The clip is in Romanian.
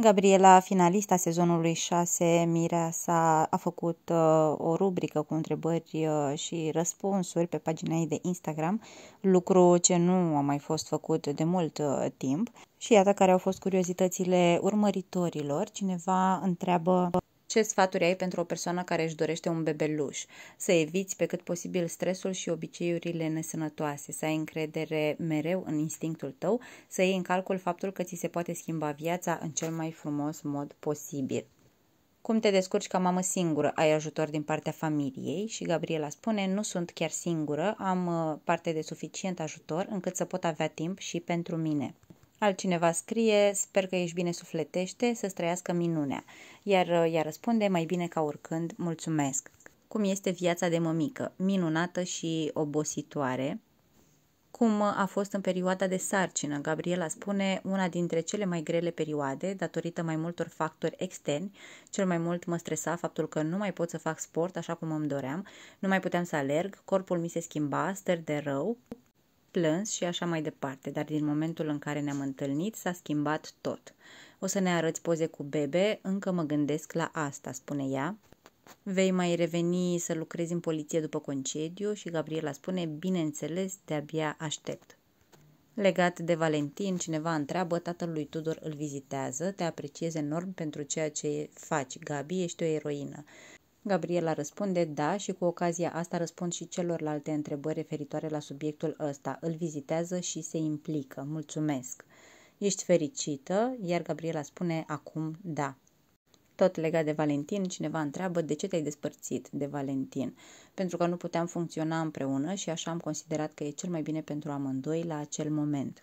Gabriela, finalista sezonului 6, Mirea a făcut uh, o rubrică cu întrebări uh, și răspunsuri pe pagina ei de Instagram, lucru ce nu a mai fost făcut de mult uh, timp. Și iată care au fost curiozitățile urmăritorilor. Cineva întreabă ce sfaturi ai pentru o persoană care își dorește un bebeluș? Să eviți pe cât posibil stresul și obiceiurile nesănătoase, să ai încredere mereu în instinctul tău, să iei în calcul faptul că ți se poate schimba viața în cel mai frumos mod posibil. Cum te descurci ca mamă singură? Ai ajutor din partea familiei? Și Gabriela spune, nu sunt chiar singură, am uh, parte de suficient ajutor încât să pot avea timp și pentru mine. Altcineva scrie, sper că ești bine sufletește, să trăiască minunea. Iar uh, ea răspunde, mai bine ca oricând, mulțumesc. Cum este viața de mămică, minunată și obositoare. Cum a fost în perioada de sarcină, Gabriela spune, una dintre cele mai grele perioade, datorită mai multor factori externi. Cel mai mult mă stresa faptul că nu mai pot să fac sport așa cum îmi doream, nu mai puteam să alerg, corpul mi se schimba, stări de rău, plâns și așa mai departe, dar din momentul în care ne-am întâlnit s-a schimbat tot. O să ne arăți poze cu bebe, încă mă gândesc la asta, spune ea. Vei mai reveni să lucrezi în poliție după concediu și Gabriela spune, bineînțeles, de-abia aștept. Legat de Valentin, cineva întreabă, tatăl lui Tudor îl vizitează, te apreciez enorm pentru ceea ce faci, Gabi, ești o eroină. Gabriela răspunde da și cu ocazia asta răspund și celorlalte întrebări referitoare la subiectul ăsta. Îl vizitează și se implică. Mulțumesc! Ești fericită? Iar Gabriela spune acum da. Tot legat de Valentin, cineva întreabă de ce te-ai despărțit de Valentin. Pentru că nu puteam funcționa împreună și așa am considerat că e cel mai bine pentru amândoi la acel moment.